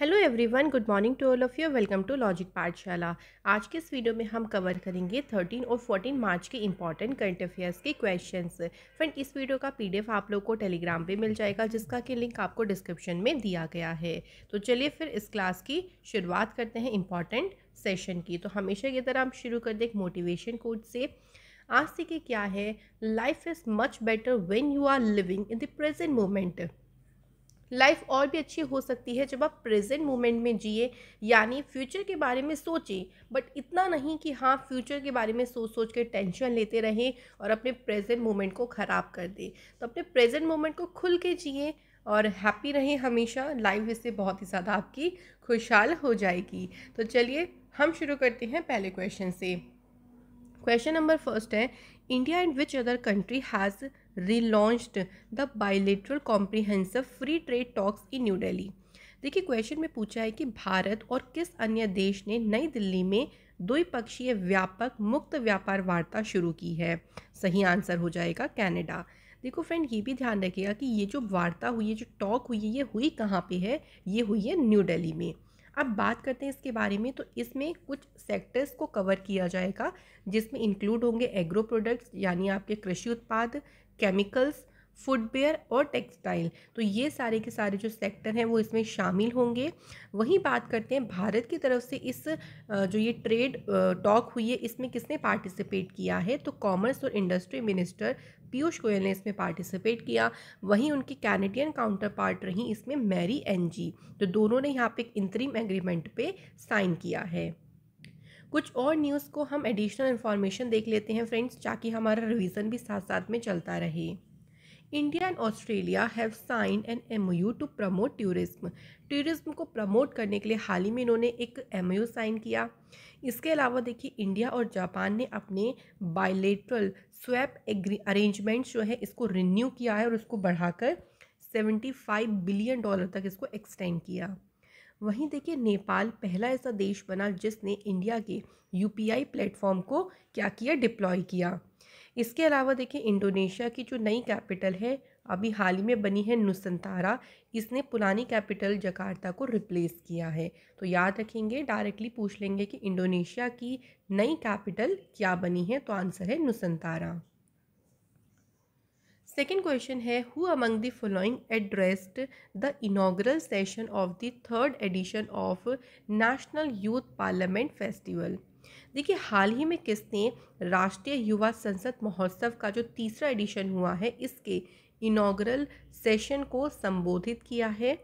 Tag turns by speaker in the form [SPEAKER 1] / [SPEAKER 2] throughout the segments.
[SPEAKER 1] hello everyone good morning to all of you welcome to logic Pathshala आज के इस video में हम कवर करेंगे 13 और 14 मार्च के इंपॉर्टेंट करंट अफेयर्स के क्वेश्चंस फ्रेंड इस वीडियो का पीडीएफ आप लोग को टेलीग्राम पे मिल जाएगा जिसका कि लिंक आपको डिस्क्रिप्शन में दिया गया है तो चलिए फिर इस क्लास की शुरुआत करते हैं इम्पॉर्टेंट सेशन की तो हमेशा की तरह हम शुरू कर दें एक मोटिवेशन कोड से आज सीखे क्या है life is much better when you are living in the present moment life और भी अच्छी हो सकती है जब आप प्रेजेंट मोमेंट में जिए यानी फ्यूचर के बारे में सोचें बट इतना नहीं कि हाँ फ्यूचर के बारे में सोच सोच के टेंशन लेते रहें और अपने प्रेजेंट मोमेंट को ख़राब कर दें तो अपने प्रेजेंट मोमेंट को खुल के जिए और हैप्पी रहें हमेशा लाइफ इससे बहुत ही ज़्यादा आपकी खुशहाल हो जाएगी तो चलिए हम शुरू करते हैं पहले क्वेश्चन से क्वेश्चन नंबर फर्स्ट है India and which other country has relaunched the bilateral comprehensive free trade talks in New Delhi देखिए क्वेश्चन में पूछा है कि भारत और किस अन्य देश ने नई दिल्ली में द्विपक्षीय व्यापक मुक्त व्यापार वार्ता शुरू की है सही आंसर हो जाएगा कैनेडा देखो फ्रेंड ये भी ध्यान रखिएगा कि ये जो वार्ता हुई है जो टॉक हुई है ये हुई कहाँ पे है ये हुई है न्यू दिल्ली में अब बात करते हैं इसके बारे में तो इसमें कुछ सेक्टर्स को कवर किया जाएगा जिसमें इंक्लूड होंगे एग्रो प्रोडक्ट्स यानी आपके कृषि उत्पाद केमिकल्स फुटवेयर और टेक्सटाइल तो ये सारे के सारे जो सेक्टर हैं वो इसमें शामिल होंगे वहीं बात करते हैं भारत की तरफ से इस जो ये ट्रेड टॉक हुई है इसमें किसने पार्टिसिपेट किया है तो कॉमर्स और इंडस्ट्री मिनिस्टर पीयूष गोयल ने इसमें पार्टिसिपेट किया वहीं उनकी कैनेडियन काउंटर पार्ट रही इसमें मैरी एनजी तो दोनों ने यहाँ पे एक इंतरिम एग्रीमेंट पे साइन किया है कुछ और न्यूज़ को हम एडिशनल इन्फॉर्मेशन देख लेते हैं फ्रेंड्स ताकि हमारा रिवीजन भी साथ साथ में चलता रहे India and Australia have sign an M U to promote tourism tourism को प्रमोट करने के लिए हाल ही में इन्होंने एक एम यू साइन किया इसके अलावा देखिए इंडिया और जापान ने अपने बायलेट्रल स्वैप एग्री अरेंजमेंट्स जो है इसको रिन्यू किया है और उसको बढ़ाकर सेवेंटी फाइव बिलियन डॉलर तक इसको एक्सटेंड किया वहीं देखिए नेपाल पहला ऐसा देश बना जिसने इंडिया के यूपीआई प्लेटफॉर्म को क्या किया डिप्लॉय किया इसके अलावा देखिए इंडोनेशिया की जो नई कैपिटल है अभी हाल ही में बनी है नुसंतारा इसने पुरानी कैपिटल जकार्ता को रिप्लेस किया है तो याद रखेंगे डायरेक्टली पूछ लेंगे कि इंडोनेशिया की नई कैपिटल क्या बनी है तो आंसर है नुसंतारा सेकेंड क्वेश्चन है who among the following addressed the inaugural session of the third edition of national youth parliament festival देखिए हाल ही में किसने राष्ट्रीय युवा संसद महोत्सव का जो तीसरा एडिशन हुआ है इसके इनाग्रल सेशन को संबोधित किया है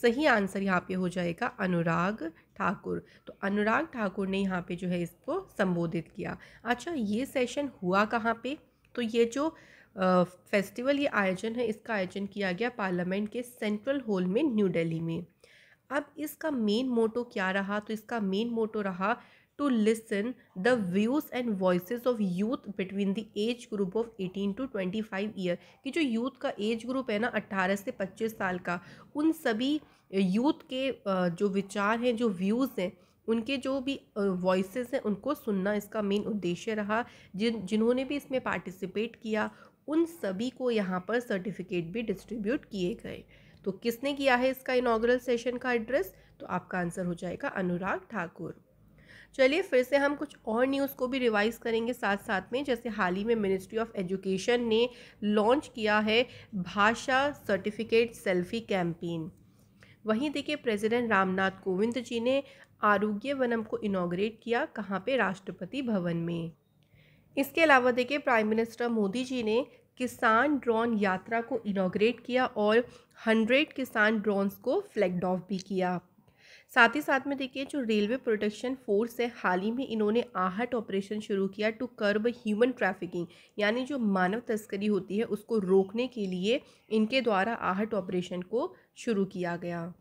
[SPEAKER 1] सही आंसर यहाँ पे हो जाएगा अनुराग ठाकुर तो अनुराग ठाकुर ने यहाँ पे जो है इसको संबोधित किया अच्छा ये सेशन हुआ कहाँ पे तो ये जो फेस्टिवल ये आयोजन है इसका आयोजन किया गया पार्लियामेंट के सेंट्रल हॉल में न्यू दिल्ली में अब इसका मेन मोटो क्या रहा तो इसका मेन मोटो रहा to listen the views and voice of youth between the age group of eighteen to twenty five year कि जो यूथ का एज ग्रुप है ना अट्ठारह से पच्चीस साल का उन सभी यूथ के जो विचार हैं जो व्यूज़ हैं उनके जो भी वॉइस हैं उनको सुनना इसका मेन उद्देश्य रहा जिन जिन्होंने भी इसमें पार्टिसिपेट किया उन सभी को यहाँ पर सर्टिफिकेट भी डिस्ट्रीब्यूट किए गए तो किसने किया है इसका इनाग्रल सेशन का एड्रेस तो आपका आंसर हो जाएगा अनुराग ठाकुर चलिए फिर से हम कुछ और न्यूज़ को भी रिवाइज करेंगे साथ साथ में जैसे हाल ही में मिनिस्ट्री ऑफ एजुकेशन ने लॉन्च किया है भाषा सर्टिफिकेट सेल्फी कैंपेन वहीं देखिए प्रेसिडेंट रामनाथ कोविंद जी ने आरोग्य वनम को इनाग्रेट किया कहाँ पे राष्ट्रपति भवन में इसके अलावा देखिए प्राइम मिनिस्टर मोदी जी ने किसान ड्रोन यात्रा को इनाग्रेट किया और हंड्रेड किसान ड्रोन्स को फ्लैगड ऑफ भी किया साथ ही साथ में देखिए जो रेलवे प्रोटेक्शन फोर्स है हाल ही में इन्होंने आहट ऑपरेशन शुरू किया टू कर्ब ह्यूमन ट्रैफिकिंग यानी जो मानव तस्करी होती है उसको रोकने के लिए इनके द्वारा आहट ऑपरेशन को शुरू किया गया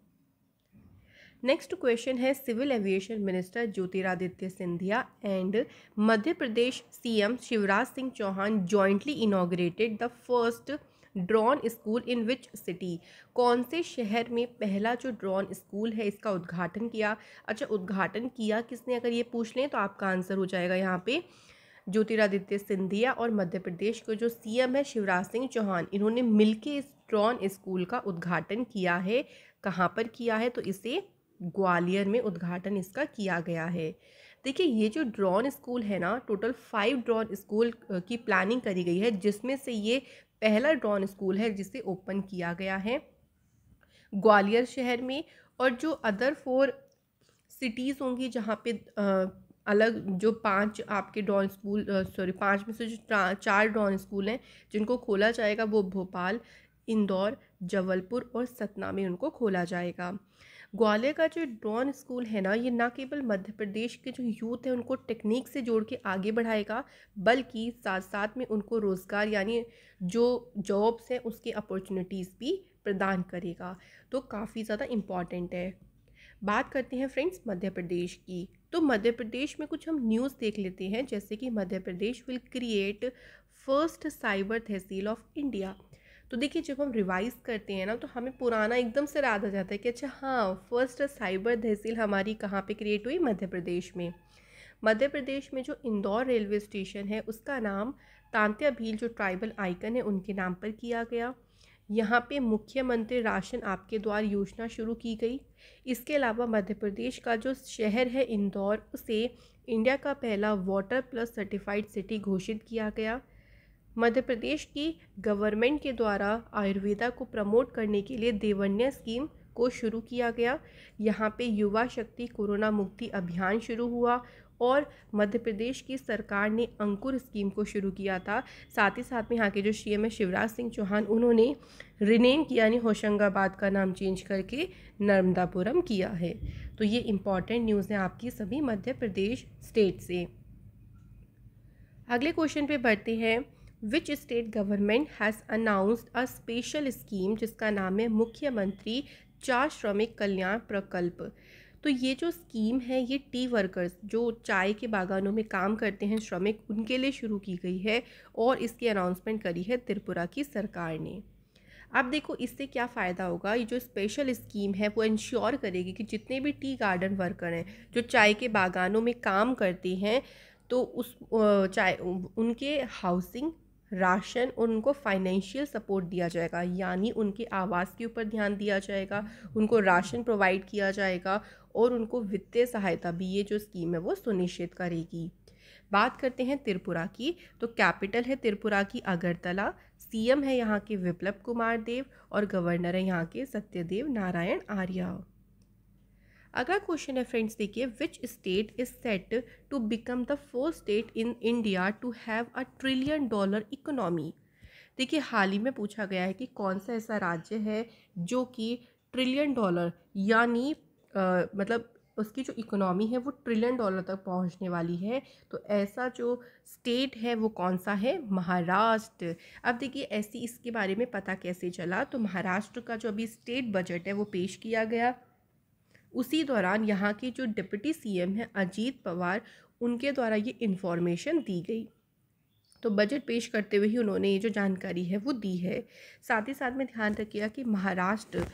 [SPEAKER 1] नेक्स्ट क्वेश्चन है civil aviation minister Jyotiraditya Scindia and Madhya Pradesh CM Shivraj Singh Chouhan jointly inaugurated the first drone school in which city कौन से शहर में पहला जो ड्रॉन स्कूल है इसका उद्घाटन किया अच्छा उद्घाटन किया किसने अगर ये पूछ लें तो आपका आंसर हो जाएगा यहाँ पे ज्योतिरादित्य सिंधिया और मध्य प्रदेश के जो सीएम है शिवराज सिंह चौहान इन्होंने मिलके इस ड्रॉन स्कूल का उद्घाटन किया है कहाँ पर किया है तो इसे ग्वालियर में उद्घाटन इसका किया गया है देखिए ये जो ड्रॉन स्कूल है ना टोटल फाइव ड्रॉन स्कूल की प्लानिंग करी गई है जिसमें से ये पहला ड्रॉन स्कूल है जिसे ओपन किया गया है ग्वालियर शहर में और जो अदर फोर सिटीज़ होंगी जहाँ पे अलग जो पांच आपके ड्रोन स्कूल सॉरी पांच में से जो चार ड्रोन स्कूल हैं जिनको खोला जाएगा वो भोपाल इंदौर जबलपुर और सतना में उनको खोला जाएगा ग्वालियर का जो डॉन स्कूल है ना ये ना केवल मध्य प्रदेश के जो यूथ है उनको टेक्निक से जोड़ के आगे बढ़ाएगा बल्कि साथ साथ में उनको रोज़गार यानी जो जॉब्स हैं उसके अपॉर्चुनिटीज़ भी प्रदान करेगा तो काफ़ी ज़्यादा इम्पॉर्टेंट है बात करते हैं फ्रेंड्स मध्य प्रदेश की तो मध्य प्रदेश में कुछ हम न्यूज़ देख लेते हैं जैसे कि Madhya Pradesh will create first cyber tehsil of India तो देखिए जब हम रिवाइज़ करते हैं ना तो हमें पुराना एकदम से याद आ जाता है कि अच्छा हाँ फर्स्ट साइबर तहसील हमारी कहाँ पे क्रिएट हुई मध्य प्रदेश में मध्य प्रदेश में जो इंदौर रेलवे स्टेशन है उसका नाम तांत्या भील जो ट्राइबल आइकन है उनके नाम पर किया गया यहाँ पे मुख्यमंत्री राशन आपके द्वार योजना शुरू की गई इसके अलावा मध्य प्रदेश का जो शहर है इंदौर उसे इंडिया का पहला वाटर प्लस सर्टिफाइड सिटी घोषित किया गया मध्य प्रदेश की गवर्नमेंट के द्वारा आयुर्वेदा को प्रमोट करने के लिए देवन्या स्कीम को शुरू किया गया यहाँ पे युवा शक्ति कोरोना मुक्ति अभियान शुरू हुआ और मध्य प्रदेश की सरकार ने अंकुर स्कीम को शुरू किया था साथ ही साथ में यहाँ के जो सी एम है शिवराज सिंह चौहान उन्होंने रिनेम किया यानी होशंगाबाद का नाम चेंज करके नर्मदापुरम किया है तो ये इम्पॉर्टेंट न्यूज़ है आपकी सभी मध्य प्रदेश स्टेट से अगले क्वेश्चन पे बढ़ते हैं which state government has announced a special scheme जिसका नाम है मुख्यमंत्री चार श्रमिक कल्याण प्रकल्प तो ये जो स्कीम है ये टी वर्कर्स जो चाय के बागानों में काम करते हैं श्रमिक उनके लिए शुरू की गई है और इसकी अनाउंसमेंट करी है त्रिपुरा की सरकार ने अब देखो इससे क्या फ़ायदा होगा ये जो स्पेशल स्कीम है वो इंश्योर करेगी कि जितने भी टी गार्डन वर्कर हैं जो चाय के बागानों में काम करते हैं तो उस चाय उनके हाउसिंग राशन और उनको फाइनेंशियल सपोर्ट दिया जाएगा यानी उनके आवास के ऊपर ध्यान दिया जाएगा उनको राशन प्रोवाइड किया जाएगा और उनको वित्तीय सहायता भी ये जो स्कीम है वो सुनिश्चित करेगी बात करते हैं त्रिपुरा की तो कैपिटल है त्रिपुरा की अगरतला सीएम है यहाँ के विप्लव कुमार देव और गवर्नर है यहाँ के सत्यदेव नारायण आर्या अगला क्वेश्चन है फ्रेंड्स देखिए which state is set to become the fourth state in India to have a trillion dollar economy देखिए हाल ही में पूछा गया है कि कौन सा ऐसा राज्य है जो कि ट्रिलियन डॉलर यानी मतलब उसकी जो इकोनॉमी है वो ट्रिलियन डॉलर तक पहुंचने वाली है तो ऐसा जो स्टेट है वो कौन सा है महाराष्ट्र अब देखिए ऐसी इसके बारे में पता कैसे चला तो महाराष्ट्र का जो अभी स्टेट बजट है वो पेश किया गया उसी दौरान यहाँ के जो डिप्टी सीएम हैं अजीत पवार उनके द्वारा ये इन्फॉर्मेशन दी गई तो बजट पेश करते हुए ही उन्होंने ये जो जानकारी है वो दी है साथ ही साथ में ध्यान रखिएगा कि महाराष्ट्र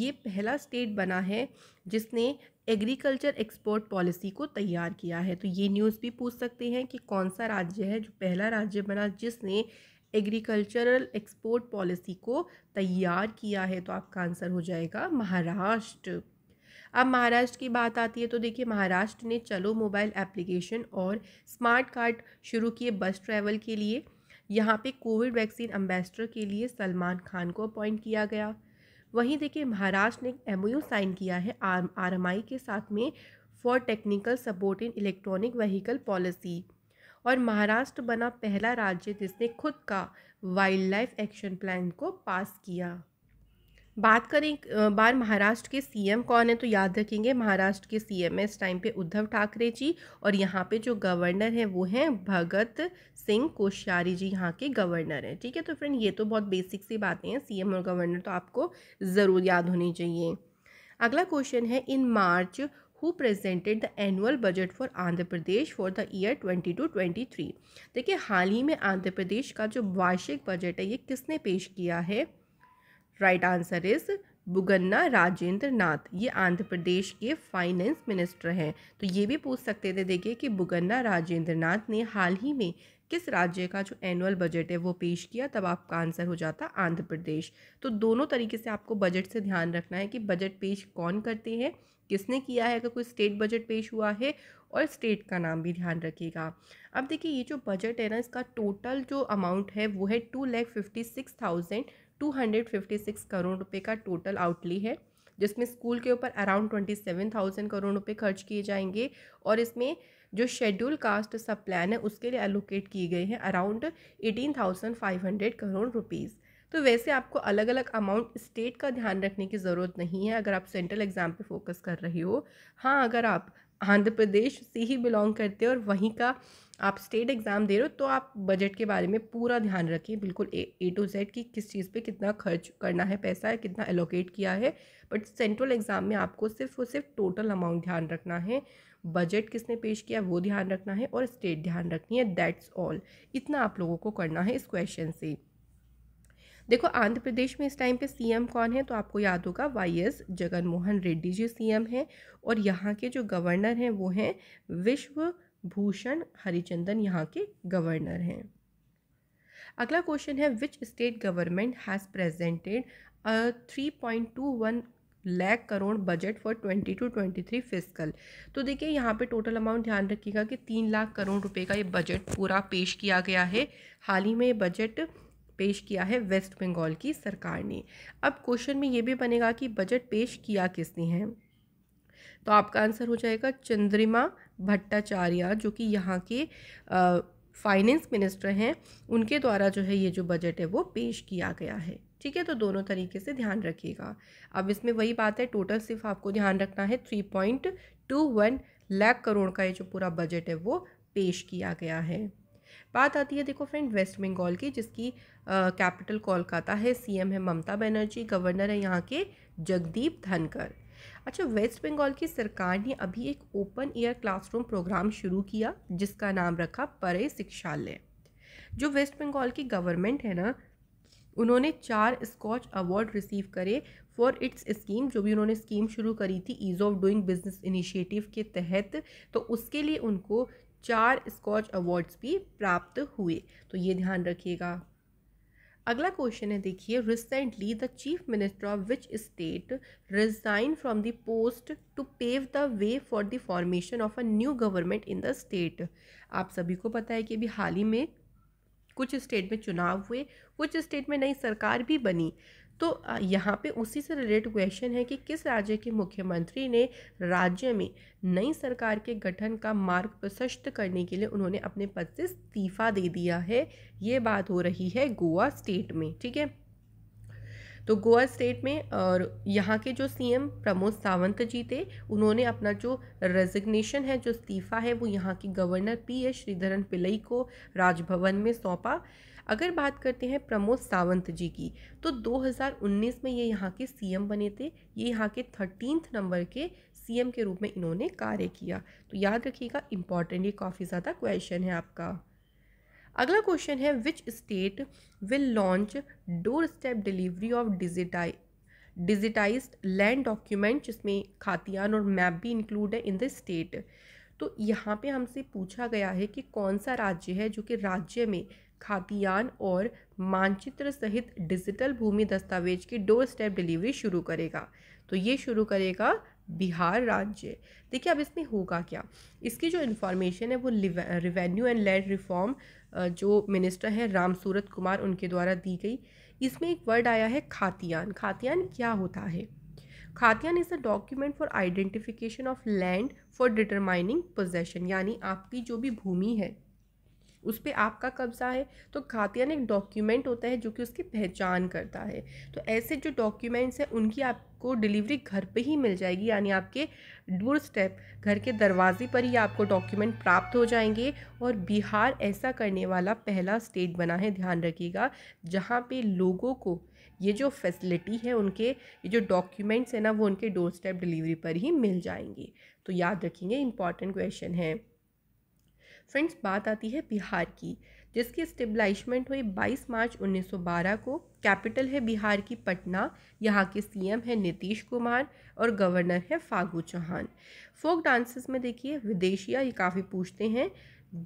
[SPEAKER 1] ये पहला स्टेट बना है जिसने एग्रीकल्चर एक्सपोर्ट पॉलिसी को तैयार किया है तो ये न्यूज़ भी पूछ सकते हैं कि कौन सा राज्य है जो पहला राज्य बना जिसने एग्रीकल्चरल एक्सपोर्ट पॉलिसी को तैयार किया है तो आपका आंसर हो जाएगा महाराष्ट्र अब महाराष्ट्र की बात आती है तो देखिए महाराष्ट्र ने चलो मोबाइल एप्लीकेशन और स्मार्ट कार्ड शुरू किए बस ट्रैवल के लिए यहाँ पे कोविड वैक्सीन एम्बेसडर के लिए सलमान खान को अपॉइंट किया गया वहीं देखिए महाराष्ट्र ने एम साइन किया है आर आर के साथ में for technical support in electronic vehicle policy और महाराष्ट्र बना पहला राज्य जिसने खुद का वाइल्ड लाइफ एक्शन प्लान को पास किया बात करें एक बार महाराष्ट्र के सीएम कौन है तो याद रखेंगे महाराष्ट्र के सीएम है इस टाइम पे उद्धव ठाकरे जी और यहाँ पे जो गवर्नर हैं वो हैं भगत सिंह कोश्यारी जी यहाँ के गवर्नर हैं ठीक है तो फ्रेंड ये तो बहुत बेसिक सी बातें हैं सीएम और गवर्नर तो आपको ज़रूर याद होनी चाहिए अगला क्वेश्चन है in March who presented the annual budget for Andhra Pradesh for the year twenty two twenty three देखिए हाल ही में आंध्र प्रदेश का जो वार्षिक बजट है ये किसने पेश किया है right answer is Buggana Rajendranath ये आंध्र प्रदेश के फाइनेंस मिनिस्टर हैं तो ये भी पूछ सकते थे देखिए कि बुगन्ना राजेंद्र नाथ ने हाल ही में किस राज्य का जो एनुअल बजट है वो पेश किया तब आपका आंसर हो जाता आंध्र प्रदेश तो दोनों तरीके से आपको बजट से ध्यान रखना है कि बजट पेश कौन करते हैं किसने किया है अगर कोई स्टेट बजट पेश हुआ है और स्टेट का नाम भी ध्यान रखिएगा अब देखिए ये जो बजट है ना इसका टोटल जो अमाउंट है वो है two lakh fifty six thousand 256 crore रुपए का टोटल आउटली है जिसमें स्कूल के ऊपर around twenty seven thousand crore रुपए खर्च किए जाएंगे और इसमें जो शेड्यूल कास्ट सब प्लान है उसके लिए एलोकेट किए गए हैं around eighteen thousand five hundred crore rupees तो वैसे आपको अलग अलग अमाउंट स्टेट का ध्यान रखने की ज़रूरत नहीं है अगर आप सेंट्रल एग्ज़ाम पे फोकस कर रहे हो हाँ अगर आप आंध्र प्रदेश से ही बिलोंग करते हो और वहीं का आप स्टेट एग्ज़ाम दे रहे हो तो आप बजट के बारे में पूरा ध्यान रखिए बिल्कुल ए ए टू जेड कि किस चीज़ पे कितना खर्च करना है पैसा है कितना एलोकेट किया है बट सेंट्रल एग्ज़ाम में आपको सिर्फ और सिर्फ टोटल अमाउंट ध्यान रखना है बजट किसने पेश किया वो ध्यान रखना है और स्टेट ध्यान रखनी है दैट्स ऑल इतना आप लोगों को करना है इस क्वेश्चन से देखो आंध्र प्रदेश में इस टाइम पे सीएम कौन है तो आपको याद होगा Y S Jaganmohan Reddy ji CM हैं और यहाँ के जो गवर्नर हैं वो हैं विश्व भूषण हरिचंदन यहाँ के गवर्नर हैं अगला क्वेश्चन है which state government has presented a three point two one lakh crore budget for twenty two twenty three fiscal तो देखिए यहाँ पे टोटल अमाउंट ध्यान रखिएगा कि तीन लाख करोड़ रुपए का ये बजट पूरा पेश किया गया है हाल ही में ये बजट पेश किया है वेस्ट बंगाल की सरकार ने अब क्वेश्चन में ये भी बनेगा कि बजट पेश किया किसने है तो आपका आंसर हो जाएगा चंद्रिमा भट्टाचार्य जो कि यहाँ के फाइनेंस मिनिस्टर हैं उनके द्वारा जो है ये जो बजट है वो पेश किया गया है ठीक है तो दोनों तरीके से ध्यान रखिएगा अब इसमें वही बात है टोटल सिर्फ आपको ध्यान रखना है three point two one lakh crore का ये जो पूरा बजट है वो पेश किया गया है बात आती है देखो फ्रेंड वेस्ट बंगाल की जिसकी कैपिटल कोलकाता है सीएम है ममता बनर्जी गवर्नर है यहाँ के जगदीप धनकर अच्छा वेस्ट बंगाल की सरकार ने अभी एक ओपन एयर क्लासरूम प्रोग्राम शुरू किया जिसका नाम रखा परे शिक्षालय जो वेस्ट बंगाल की गवर्नमेंट है ना उन्होंने चार स्कॉच अवार्ड रिसीव करे फॉर इट्स स्कीम जो भी उन्होंने स्कीम शुरू करी थी ease of doing business initiative के तहत तो उसके लिए उनको चार स्कॉच अवार्ड्स भी प्राप्त हुए तो ये ध्यान रखिएगा अगला क्वेश्चन है देखिए recently the chief minister of which state resign from the post to pave the way for the formation of a new government in the state आप सभी को पता है कि अभी हाल ही में कुछ स्टेट में चुनाव हुए कुछ स्टेट में नई सरकार भी बनी तो यहाँ पे उसी से रिलेटेड क्वेश्चन है कि किस राज्य के मुख्यमंत्री ने राज्य में नई सरकार के गठन का मार्ग प्रशस्त करने के लिए उन्होंने अपने पद से इस्तीफा दे दिया है ये बात हो रही है गोवा स्टेट में ठीक है तो गोवा स्टेट में और यहाँ के जो सीएम प्रमोद सावंत जी थे उन्होंने अपना जो रेजिग्नेशन है जो इस्तीफ़ा है वो यहाँ की governor P S Sreedharan Pillai को राजभवन में सौंपा अगर बात करते हैं प्रमोद सावंत जी की तो 2019 में ये यहाँ के सीएम बने थे ये यहाँ के थर्टीन नंबर के सीएम के रूप में इन्होंने कार्य किया तो याद रखिएगा इम्पॉर्टेंट ये काफ़ी ज़्यादा क्वेश्चन है आपका अगला क्वेश्चन है which state will launch doorstep delivery of digiti digitize land document जिसमें खातियान और मैप भी इंक्लूड है इन द स्टेट तो यहाँ पे हमसे पूछा गया है कि कौन सा राज्य है जो कि राज्य में खातियान और मानचित्र सहित डिजिटल भूमि दस्तावेज की डोर स्टेप डिलीवरी शुरू करेगा तो ये शुरू करेगा बिहार राज्य देखिए अब इसमें होगा क्या इसकी जो इन्फॉर्मेशन है वो रिवेन्यू एंड लैंड रिफॉर्म जो मिनिस्टर हैं रामसूरत कुमार उनके द्वारा दी गई इसमें एक वर्ड आया है खातियान खातियान क्या होता है khatian is a document for identification of land for determining possession यानी आपकी जो भी भूमि है उस पर आपका कब्ज़ा है तो खातियान एक डॉक्यूमेंट होता है जो कि उसकी पहचान करता है तो ऐसे जो डॉक्यूमेंट्स हैं उनकी आपको डिलीवरी घर पे ही मिल जाएगी यानी आपके डोर स्टेप घर के दरवाजे पर ही आपको डॉक्यूमेंट प्राप्त हो जाएंगे और बिहार ऐसा करने वाला पहला स्टेट बना है ध्यान रखिएगा जहाँ पर लोगों को ये जो फैसिलिटी है उनके ये जो डॉक्यूमेंट्स हैं ना वो उनके डोर स्टेप डिलीवरी पर ही मिल जाएंगे तो याद रखेंगे इंपॉर्टेंट क्वेश्चन है फ्रेंड्स बात आती है बिहार की जिसकी स्टेबलाइशमेंट हुई 22 मार्च 1912 को कैपिटल है बिहार की पटना यहाँ के सीएम है नीतीश कुमार और गवर्नर है फागू चौहान फोक डांसेस में देखिए विदेशिया ये काफ़ी पूछते हैं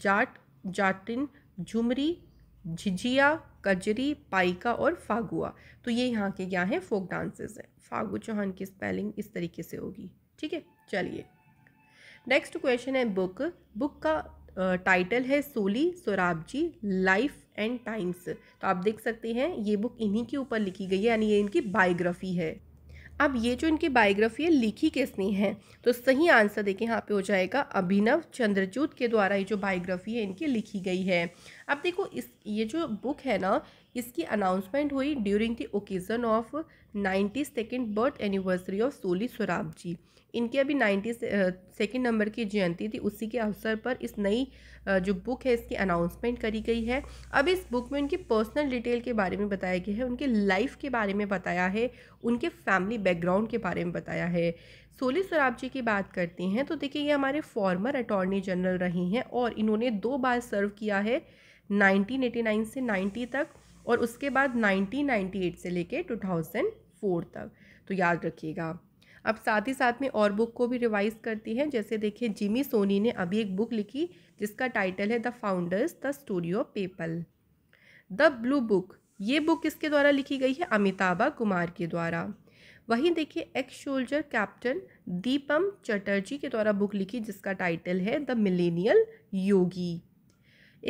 [SPEAKER 1] जाट जाटिन झुमरी झिझिया कजरी पाइका और फागुआ तो ये यहाँ के क्या हैं फोक डांसेस हैं फागू चौहान की स्पेलिंग इस तरीके से होगी ठीक है चलिए नेक्स्ट क्वेश्चन है बुक बुक का टाइटल है Soli Sorabjee life and times तो आप देख सकते हैं ये बुक इन्हीं के ऊपर लिखी गई है यानी ये इनकी बायोग्राफी है अब ये जो इनकी बायोग्राफी है लिखी किसने है तो सही आंसर देखें यहाँ पे हो जाएगा अभिनव चंद्रचूत के द्वारा ये जो बायोग्राफी है इनकी लिखी गई है अब देखो इस ये जो बुक है ना इसकी अनाउंसमेंट हुई during the occasion of ninety second birth anniversary of Soli Sorabjee इनके अभी नाइन्टी सेकेंड नंबर की जयंती थी उसी के अवसर पर इस नई जो बुक है इसकी अनाउंसमेंट करी गई है अब इस बुक में उनकी पर्सनल डिटेल के बारे में बताया गया है उनके लाइफ के बारे में बताया है उनके फैमिली बैकग्राउंड के बारे में बताया है सोली सराब जी की बात करते हैं तो देखिए ये हमारे फॉर्मर अटॉर्नी जनरल रही हैं और इन्होंने दो बार सर्व किया है 1989 से 90 तक और उसके बाद 1998 से लेके 2004 तक तो याद रखिएगा अब साथ ही साथ में और बुक को भी रिवाइज करती हैं जैसे देखिए जिमी सोनी ने अभी एक बुक लिखी जिसका टाइटल है the founders the story of PayPal the blue book ये बुक किसके द्वारा लिखी गई है अमिताभा कुमार के द्वारा वहीं देखिए ex soldier captain Deepam Chatterjee के द्वारा बुक लिखी जिसका टाइटल है द मिलेनियल योगी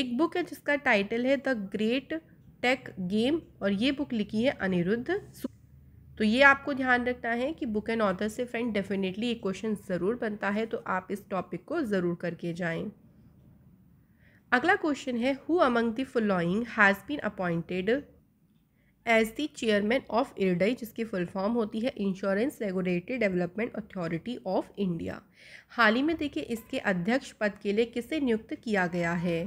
[SPEAKER 1] एक बुक है जिसका टाइटल है द ग्रेट टेक गेम और ये बुक लिखी है अनिरुद्ध तो ये आपको ध्यान रखना है कि बुक एंड ऑथर से फ्रेंड डेफिनेटली ये क्वेश्चन ज़रूर बनता है तो आप इस टॉपिक को ज़रूर करके जाएं अगला क्वेश्चन है who among the following has been appointed as the chairman of IRDAI जिसकी फुल फॉर्म होती है insurance regulatory development authority of India हाल ही में देखिए इसके अध्यक्ष पद के लिए किसे नियुक्त किया गया है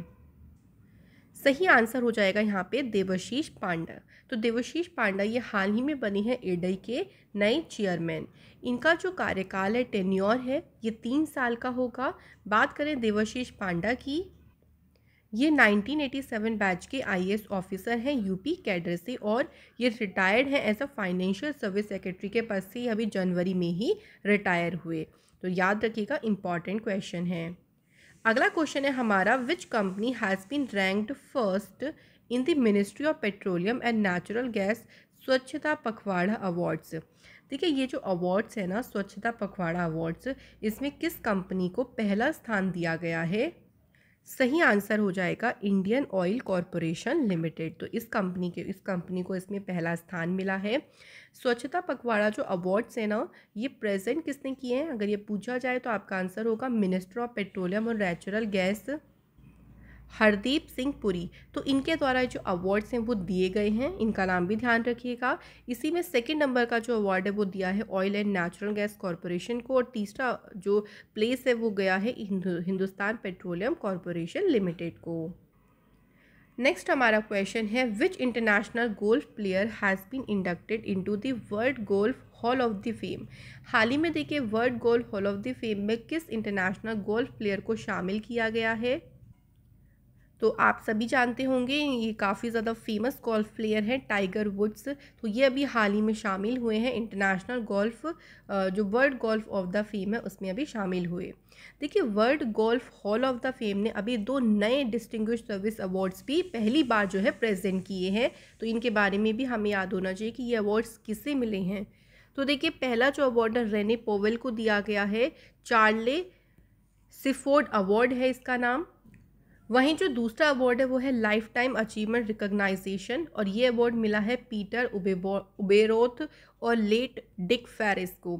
[SPEAKER 1] सही आंसर हो जाएगा यहाँ पे देवशीष पांडा तो देवशीष पांडा ये हाल ही में बने हैं एडई के नए चेयरमैन इनका जो कार्यकाल है टेन्योर है ये तीन साल का होगा बात करें देवाशीष पांडा की ये 1987 बैच के आईएएस ऑफिसर हैं यूपी कैडर से और ये रिटायर्ड हैं as a financial service secretary के पद से अभी जनवरी में ही रिटायर हुए तो याद रखिएगा इम्पॉर्टेंट क्वेश्चन है अगला क्वेश्चन है हमारा which company has been ranked first in the ministry of petroleum and natural gas Swachhata Pakhwada awards देखिए ये जो अवार्ड्स है ना स्वच्छता पखवाड़ा अवार्ड्स इसमें किस कंपनी को पहला स्थान दिया गया है सही आंसर हो जाएगा इंडियन ऑयल कॉरपोरेशन लिमिटेड तो इस कंपनी के इस कंपनी को इसमें पहला स्थान मिला है स्वच्छता पखवाड़ा जो अवार्ड्स है ना ये प्रेजेंट किसने किए हैं अगर ये पूछा जाए तो आपका आंसर होगा मिनिस्टर ऑफ पेट्रोलियम और नेचुरल गैस हरदीप सिंह पुरी तो इनके द्वारा जो अवार्ड्स हैं वो दिए गए हैं इनका नाम भी ध्यान रखिएगा इसी में सेकेंड नंबर का जो अवार्ड है वो दिया है oil and natural gas corporation को और तीसरा जो प्लेस है वो गया है हिंदुस्तान पेट्रोलियम कॉरपोरेशन लिमिटेड को नेक्स्ट हमारा क्वेश्चन है which international golf player has been inducted into world golf hall of the fame हाल ही में देखिए world golf hall of the fame में किस इंटरनेशनल गोल्फ प्लेयर को शामिल किया गया है तो आप सभी जानते होंगे ये काफ़ी ज़्यादा फेमस गोल्फ प्लेयर हैं टाइगर वुड्स तो ये अभी हाल ही में शामिल हुए हैं इंटरनेशनल गोल्फ जो world golf of the fame है उसमें अभी शामिल हुए देखिए world golf hall of the fame ने अभी दो नए डिस्टिंग सर्विस अवार्ड्स भी पहली बार जो है प्रेजेंट किए हैं तो इनके बारे में भी हमें याद होना चाहिए कि ये अवार्ड्स किसे मिले हैं तो देखिए पहला जो अवार्ड है रेने पोवेल को दिया गया है चार्ले सिफोर्ड अवार्ड है इसका नाम वहीं जो दूसरा अवार्ड है वो है लाइफ टाइम अचीवमेंट रिकोगनाइजेशन और ये अवार्ड मिला है पीटर उबेबो उबेरोथ और लेट डिक फेरिस को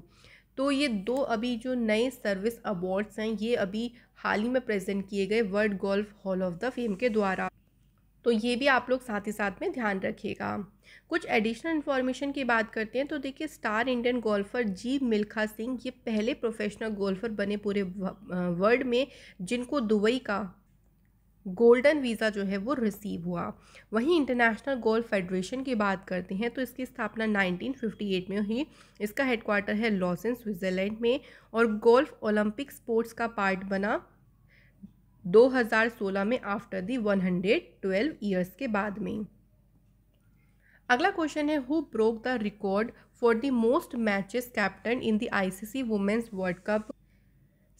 [SPEAKER 1] तो ये दो अभी जो नए सर्विस अवार्ड्स हैं ये अभी हाल ही में प्रेजेंट किए गए world golf hall of the fame के द्वारा तो ये भी आप लोग साथ ही साथ में ध्यान रखिएगा कुछ एडिशनल इन्फॉर्मेशन की बात करते हैं तो देखिए star Indian golfer Jeev Milkha Singh ये पहले प्रोफेशनल गोल्फर बने पूरे वर्ल्ड में जिनको दुबई का गोल्डन वीज़ा जो है वो रिसीव हुआ वहीं इंटरनेशनल गोल्फ फेडरेशन की बात करते हैं तो इसकी स्थापना 1958 में हुई इसका हेडक्वार्टर है लॉसन स्विट्ज़रलैंड में और गोल्फ ओलंपिक स्पोर्ट्स का पार्ट बना 2016 में आफ्टर दी 112 ईयर्स के बाद में अगला क्वेश्चन है who broke the record for the most matches captain in the ICC women's world cup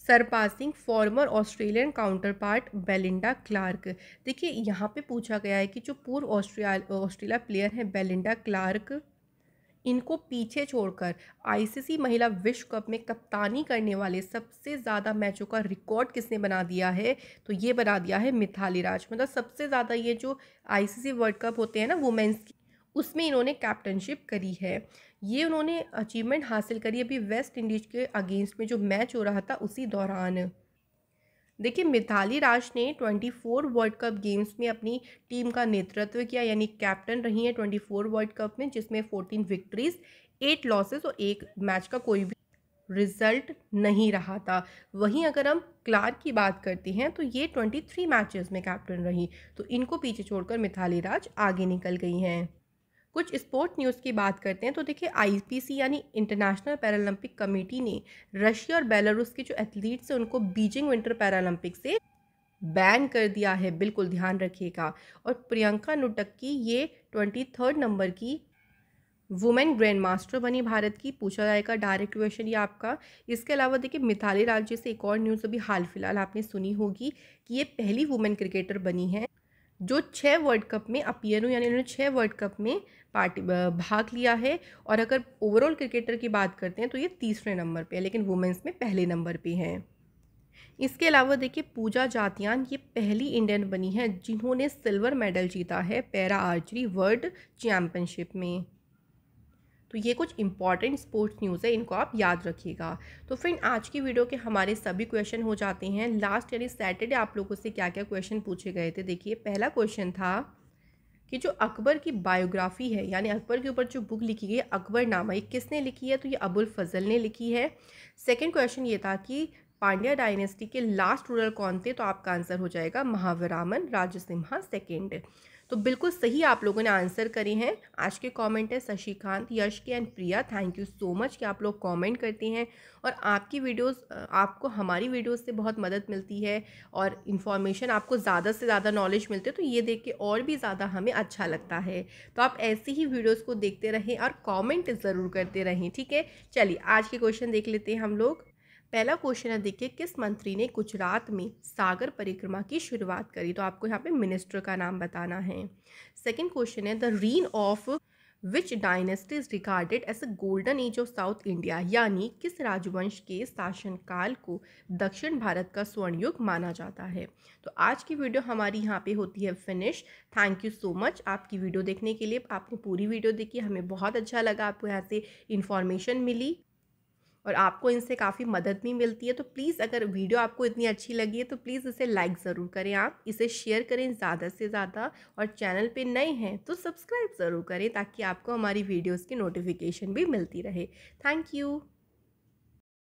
[SPEAKER 1] surpassing former Australian counterpart Belinda Clark देखिए यहाँ पे पूछा गया है कि जो पूर्व ऑस्ट्रिया ऑस्ट्रेलिया प्लेयर हैं बेलिंडा क्लार्क इनको पीछे छोड़कर आईसीसी महिला विश्व कप में कप्तानी करने वाले सबसे ज़्यादा मैचों का रिकॉर्ड किसने बना दिया है तो ये बना दिया है मिथाली राज मतलब सबसे ज़्यादा ये जो आईसीसी वर्ल्ड कप होते हैं ना वुमेंस उसमें इन्होंने कैप्टनशिप करी है ये उन्होंने अचीवमेंट हासिल करी अभी वेस्ट इंडीज़ के अगेंस्ट में जो मैच हो रहा था उसी दौरान देखिए मिथाली राज ने 24 वर्ल्ड कप गेम्स में अपनी टीम का नेतृत्व किया यानी कैप्टन रही है 24 वर्ल्ड कप में जिसमें 14 विक्ट्रीज एट लॉसेस और एक मैच का कोई भी रिजल्ट नहीं रहा था वहीं अगर हम क्लार्क की बात करते हैं तो ये 23 मैचेस में कैप्टन रही तो इनको पीछे छोड़कर मिथाली राज आगे निकल गई हैं कुछ स्पोर्ट न्यूज़ की बात करते हैं तो देखिए आईपीसी यानी इंटरनेशनल पैरालंपिक कमेटी ने रशिया और बेलारूस के जो एथलीट्स हैं उनको बीजिंग विंटर पैरालंपिक से बैन कर दिया है बिल्कुल ध्यान रखिएगा और प्रियंका नुटक्की ये ट्वेंटी थर्ड नंबर की वुमेन ग्रैंड मास्टर बनी भारत की पूछा जाएगा डायरेक्ट क्वेश्चन ये आपका इसके अलावा देखिए मिथाली राज जैसे एक और न्यूज़ अभी हाल फिलहाल आपने सुनी होगी कि ये पहली वुमेन क्रिकेटर बनी है जो छः वर्ल्ड कप में अपियर हूँ यानी उन्होंने छः वर्ल्ड कप में पार्टी भाग लिया है और अगर ओवरऑल क्रिकेटर की बात करते हैं तो ये तीसरे नंबर पे है लेकिन वुमेंस में पहले नंबर पे हैं इसके अलावा देखिए पूजा जातियान ये पहली इंडियन बनी है जिन्होंने सिल्वर मेडल जीता है पैरा आर्चरी वर्ल्ड चैम्पियनशिप में तो ये कुछ इंपॉर्टेंट स्पोर्ट्स न्यूज़ है इनको आप याद रखिएगा तो फ्रेंड आज की वीडियो के हमारे सभी क्वेश्चन हो जाते हैं लास्ट यानी सैटरडे आप लोगों से क्या क्या क्वेश्चन पूछे गए थे देखिए पहला क्वेश्चन था कि जो अकबर की बायोग्राफी है यानी अकबर के ऊपर जो बुक लिखी गई अकबर नामा ये किसने लिखी है तो ये अबुल फजल ने लिखी है सेकंड क्वेश्चन ये था कि पांड्या डायनेस्टी के लास्ट रूलर कौन थे तो आपका आंसर हो जाएगा महावरामन राजसिम्हा सेकेंड तो बिल्कुल सही आप लोगों ने आंसर करे हैं आज के कमेंट है शशिकांत यश के and Priya thank you so much कि आप लोग कमेंट करते हैं और आपकी वीडियोस आपको हमारी वीडियोस से बहुत मदद मिलती है और इन्फॉर्मेशन आपको ज़्यादा से ज़्यादा नॉलेज मिलती है तो ये देख के और भी ज़्यादा हमें अच्छा लगता है तो आप ऐसी ही वीडियोज़ को देखते रहें और कॉमेंट ज़रूर करते रहें ठीक है चलिए आज के क्वेश्चन देख लेते हैं हम लोग पहला क्वेश्चन है देखिए किस मंत्री ने गुजरात में सागर परिक्रमा की शुरुआत करी तो आपको यहाँ पे मिनिस्टर का नाम बताना है सेकंड क्वेश्चन है the reign of which dynasty is recorded as a golden age of South India यानी किस राजवंश के शासनकाल को दक्षिण भारत का स्वर्णयुग माना जाता है तो आज की वीडियो हमारी यहाँ पे होती है finish thank you so much आपकी वीडियो देखने के लिए आपने पूरी वीडियो देखी हमें बहुत अच्छा लगा आपको यहाँ से इन्फॉर्मेशन मिली और आपको इनसे काफ़ी मदद भी मिलती है तो प्लीज़ अगर वीडियो आपको इतनी अच्छी लगी है तो प्लीज़ इसे लाइक ज़रूर करें आप इसे शेयर करें ज़्यादा से ज़्यादा और चैनल पे नए हैं तो सब्सक्राइब ज़रूर करें ताकि आपको हमारी वीडियोज़ की नोटिफिकेशन भी मिलती रहे थैंक यू